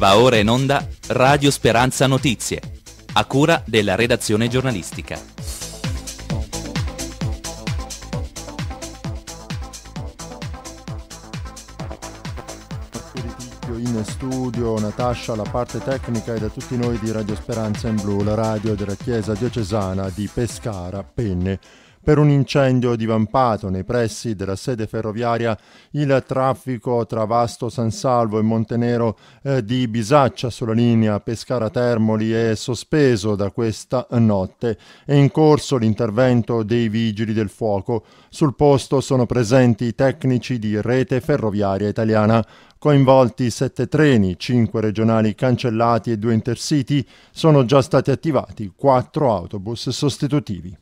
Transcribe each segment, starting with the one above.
Va ora in onda Radio Speranza Notizie, a cura della redazione giornalistica. In studio Natascia, la parte tecnica e da tutti noi di Radio Speranza in Blu, la radio della Chiesa diocesana di Pescara, Penne per un incendio divampato nei pressi della sede ferroviaria il traffico tra Vasto San Salvo e Montenero eh, di Bisaccia sulla linea Pescara Termoli è sospeso da questa notte. È in corso l'intervento dei vigili del fuoco. Sul posto sono presenti i tecnici di Rete Ferroviaria Italiana coinvolti sette treni, cinque regionali cancellati e due intercity, sono già stati attivati quattro autobus sostitutivi.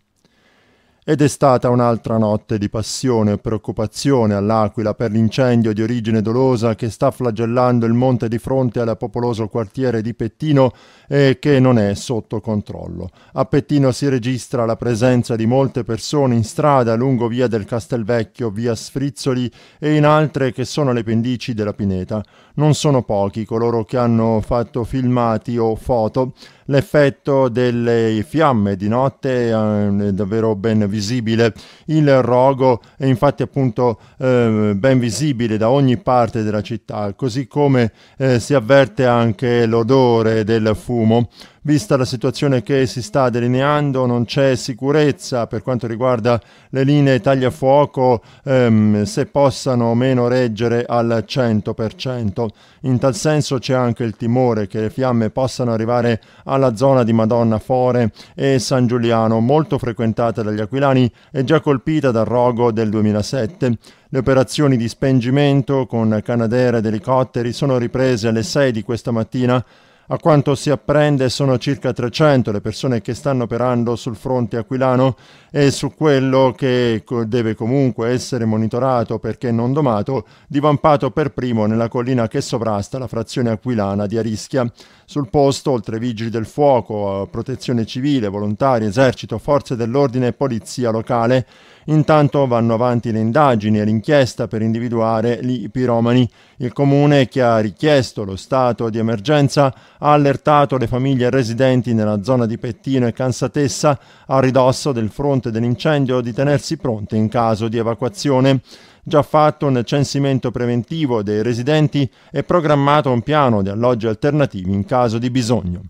Ed è stata un'altra notte di passione e preoccupazione all'Aquila per l'incendio di origine dolosa che sta flagellando il monte di fronte al popoloso quartiere di Pettino e che non è sotto controllo. A Pettino si registra la presenza di molte persone in strada lungo via del Castelvecchio, via Sfrizzoli e in altre che sono le pendici della Pineta. Non sono pochi coloro che hanno fatto filmati o foto. L'effetto delle fiamme di notte eh, è davvero ben visibile visibile. Il rogo è infatti appunto eh, ben visibile da ogni parte della città, così come eh, si avverte anche l'odore del fumo vista la situazione che si sta delineando, non c'è sicurezza per quanto riguarda le linee tagliafuoco ehm, se possano o meno reggere al 100%. In tal senso c'è anche il timore che le fiamme possano arrivare alla zona di Madonna Fore e San Giuliano, molto frequentata dagli aquilani e già colpita dal rogo del 2007. Le operazioni di spengimento con canadere ed elicotteri sono riprese alle 6 di questa mattina a quanto si apprende sono circa 300 le persone che stanno operando sul fronte aquilano e su quello che deve comunque essere monitorato perché non domato, divampato per primo nella collina che sovrasta la frazione aquilana di Arischia. Sul posto, oltre vigili del fuoco, protezione civile, volontari, esercito, forze dell'ordine e polizia locale, Intanto vanno avanti le indagini e l'inchiesta per individuare gli piromani. Il comune che ha richiesto lo stato di emergenza ha allertato le famiglie residenti nella zona di Pettino e Cansatessa a ridosso del fronte dell'incendio di tenersi pronte in caso di evacuazione. Già fatto un censimento preventivo dei residenti e programmato un piano di alloggi alternativi in caso di bisogno.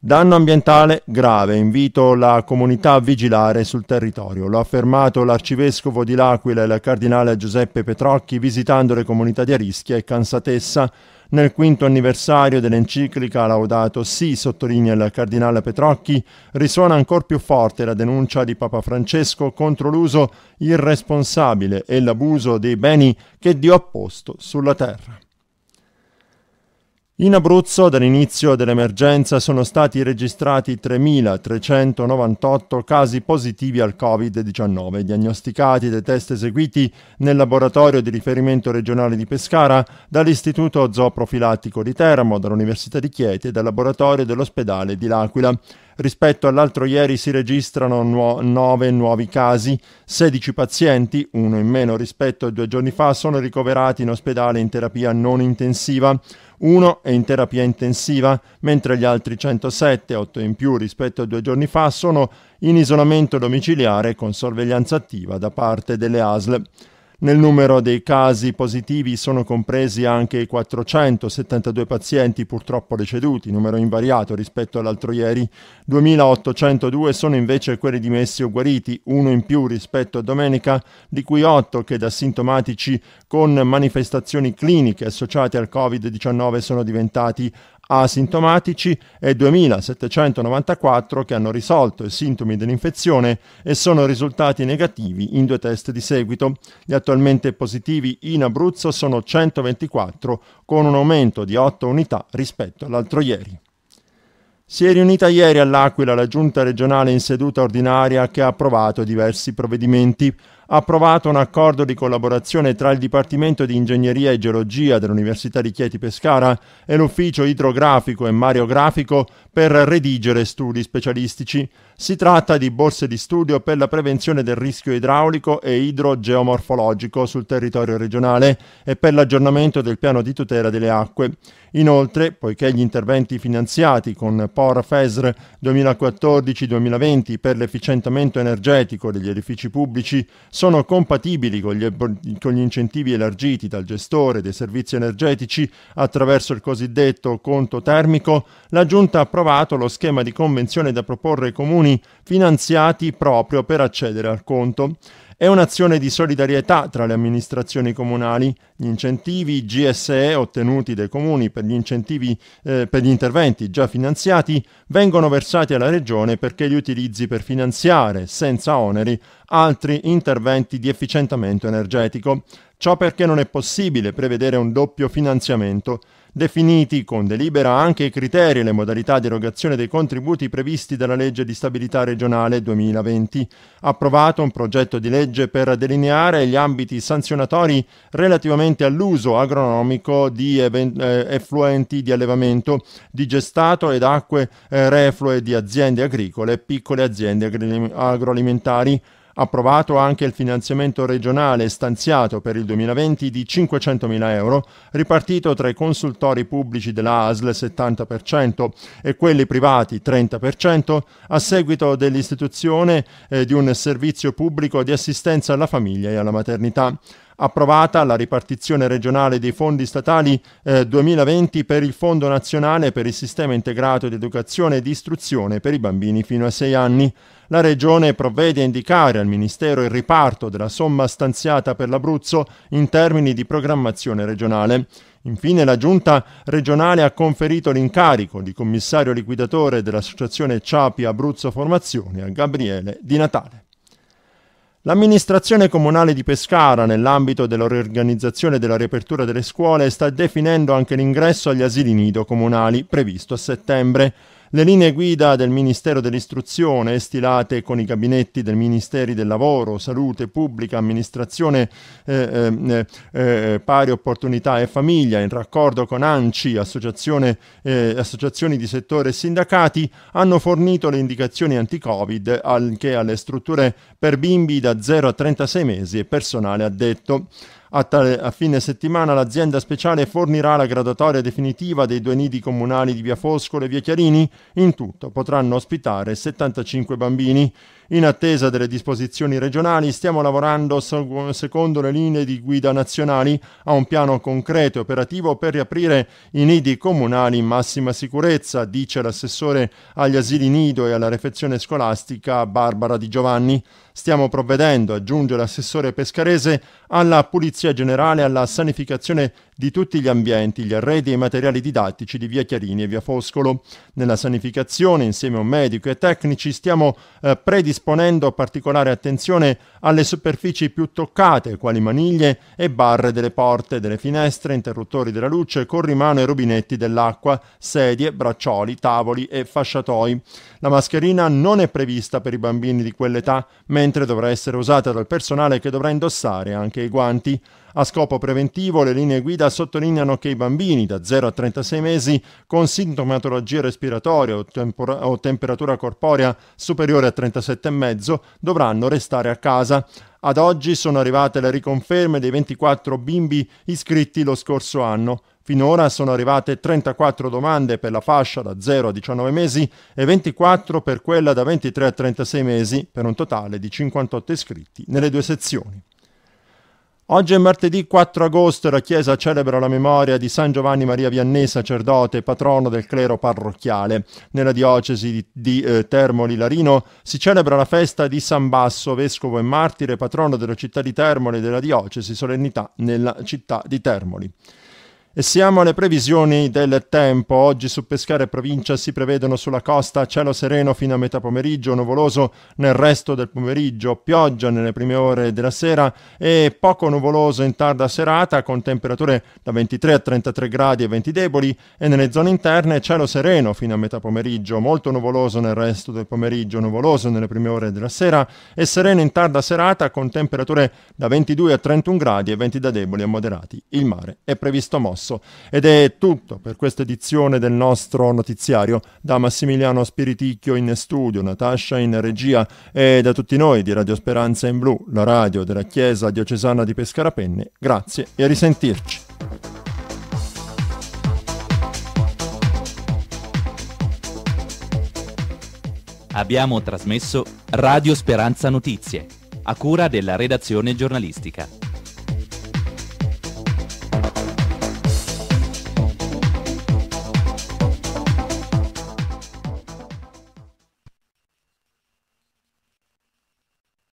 Danno ambientale grave, invito la comunità a vigilare sul territorio. Lo ha affermato l'arcivescovo di L'Aquila e il cardinale Giuseppe Petrocchi visitando le comunità di Arischia e Cansatessa nel quinto anniversario dell'enciclica Laudato Si, sottolinea il cardinale Petrocchi, risuona ancor più forte la denuncia di Papa Francesco contro l'uso irresponsabile e l'abuso dei beni che Dio ha posto sulla terra. In Abruzzo dall'inizio dell'emergenza sono stati registrati 3.398 casi positivi al Covid-19, diagnosticati dai test eseguiti nel laboratorio di riferimento regionale di Pescara, dall'Istituto Zooprofilattico di Teramo, dall'Università di Chieti e dal laboratorio dell'ospedale di L'Aquila. Rispetto all'altro ieri si registrano 9 nuovi casi, 16 pazienti, uno in meno rispetto a due giorni fa, sono ricoverati in ospedale in terapia non intensiva. Uno è in terapia intensiva, mentre gli altri 107, 8 in più rispetto a due giorni fa, sono in isolamento domiciliare con sorveglianza attiva da parte delle ASL. Nel numero dei casi positivi sono compresi anche i 472 pazienti purtroppo deceduti, numero invariato rispetto all'altro ieri. 2802 sono invece quelli dimessi o guariti, uno in più rispetto a domenica, di cui 8 che da sintomatici con manifestazioni cliniche associate al Covid-19 sono diventati asintomatici e 2.794 che hanno risolto i sintomi dell'infezione e sono risultati negativi in due test di seguito. Gli attualmente positivi in Abruzzo sono 124 con un aumento di 8 unità rispetto all'altro ieri. Si è riunita ieri all'Aquila la giunta regionale in seduta ordinaria che ha approvato diversi provvedimenti approvato un accordo di collaborazione tra il Dipartimento di Ingegneria e Geologia dell'Università di Chieti Pescara e l'Ufficio idrografico e mariografico per redigere studi specialistici. Si tratta di borse di studio per la prevenzione del rischio idraulico e idrogeomorfologico sul territorio regionale e per l'aggiornamento del piano di tutela delle acque. Inoltre, poiché gli interventi finanziati con POR FESR 2014-2020 per l'efficientamento energetico degli edifici pubblici sono compatibili con gli, con gli incentivi elargiti dal gestore dei servizi energetici attraverso il cosiddetto conto termico, la Giunta ha approvato lo schema di convenzione da proporre ai comuni finanziati proprio per accedere al conto. È un'azione di solidarietà tra le amministrazioni comunali. Gli incentivi GSE ottenuti dai comuni per gli, eh, per gli interventi già finanziati vengono versati alla Regione perché li utilizzi per finanziare, senza oneri, altri interventi di efficientamento energetico. Ciò perché non è possibile prevedere un doppio finanziamento definiti con delibera anche i criteri e le modalità di erogazione dei contributi previsti dalla legge di stabilità regionale 2020, approvato un progetto di legge per delineare gli ambiti sanzionatori relativamente all'uso agronomico di eh, effluenti di allevamento, di gestato ed acque eh, reflue di aziende agricole e piccole aziende agroalimentari, Approvato anche il finanziamento regionale stanziato per il 2020 di 500.000 euro, ripartito tra i consultori pubblici della ASL 70% e quelli privati 30%, a seguito dell'istituzione eh, di un servizio pubblico di assistenza alla famiglia e alla maternità approvata la ripartizione regionale dei fondi statali eh, 2020 per il Fondo Nazionale per il Sistema Integrato di Educazione e di Istruzione per i bambini fino a 6 anni. La Regione provvede a indicare al Ministero il riparto della somma stanziata per l'Abruzzo in termini di programmazione regionale. Infine la Giunta regionale ha conferito l'incarico di commissario liquidatore dell'associazione CIAPI Abruzzo Formazione a Gabriele Di Natale. L'amministrazione comunale di Pescara, nell'ambito della riorganizzazione e della riapertura delle scuole, sta definendo anche l'ingresso agli asili nido comunali previsto a settembre. Le linee guida del Ministero dell'Istruzione, stilate con i gabinetti del Ministeri del Lavoro, Salute Pubblica, Amministrazione eh, ehm, eh, eh, Pari Opportunità e Famiglia, in raccordo con ANCI, eh, associazioni di settore e sindacati, hanno fornito le indicazioni anti-Covid anche alle strutture per bimbi da 0 a 36 mesi e personale addetto. A, tale, a, fine settimana l'azienda speciale fornirà la graduatoria definitiva dei due nidi comunali di Via Foscolo e Via Chiarini. In tutto potranno ospitare 75 bambini. In attesa delle disposizioni regionali stiamo lavorando secondo le linee di guida nazionali a un piano concreto e operativo per riaprire i nidi comunali in massima sicurezza, dice l'assessore agli asili nido e alla refezione scolastica Barbara Di Giovanni. Stiamo provvedendo, aggiunge l'assessore pescarese, alla pulizia generale alla sanificazione di tutti gli ambienti, gli arredi e i materiali didattici di via Chiarini e via Foscolo. Nella sanificazione, insieme a un medico e tecnici, stiamo eh, predisponendo particolare attenzione alle superfici più toccate, quali maniglie e barre delle porte, delle finestre, interruttori della luce, corrimano e rubinetti dell'acqua, sedie, braccioli, tavoli e fasciatoi. La mascherina non è prevista per i bambini di quell'età, mentre mentre dovrà essere usata dal personale che dovrà indossare anche i guanti. A scopo preventivo le linee guida sottolineano che i bambini da 0 a 36 mesi con sintomatologia respiratoria o, tempora- o temperatura corporea superiore a 37,5 dovranno restare a casa. Ad oggi sono arrivate le riconferme dei 24 bimbi iscritti lo scorso anno. Finora sono arrivate 34 domande per la fascia da 0 a 19 mesi e 24 per quella da 23 a 36 mesi, per un totale di 58 iscritti nelle due sezioni. Oggi è martedì 4 agosto e la Chiesa celebra la memoria di San Giovanni Maria Vianney, sacerdote, patrono del clero parrocchiale. Nella diocesi di, di eh, Termoli Larino si celebra la festa di San Basso, vescovo e martire, patrono della città di Termoli e della diocesi, solennità nella città di Termoli. E siamo alle previsioni del tempo. Oggi su Pescara e provincia si prevedono sulla costa cielo sereno fino a metà pomeriggio, nuvoloso nel resto del pomeriggio, pioggia nelle prime ore della sera e poco nuvoloso in tarda serata con temperature da 23 a 33 gradi e venti deboli e nelle zone interne cielo sereno fino a metà pomeriggio, molto nuvoloso nel resto del pomeriggio, nuvoloso nelle prime ore della sera e sereno in tarda serata con temperature da 22 a 31 gradi e venti da deboli a moderati. Il mare è previsto mosso basso. Ed è tutto per questa edizione del nostro notiziario. Da Massimiliano Spiriticchio in studio, Natascia in regia e da tutti noi di Radio Speranza in Blu, la radio della Chiesa diocesana di Pescarapenne, grazie e a risentirci. Abbiamo trasmesso Radio Speranza Notizie, a cura della redazione giornalistica.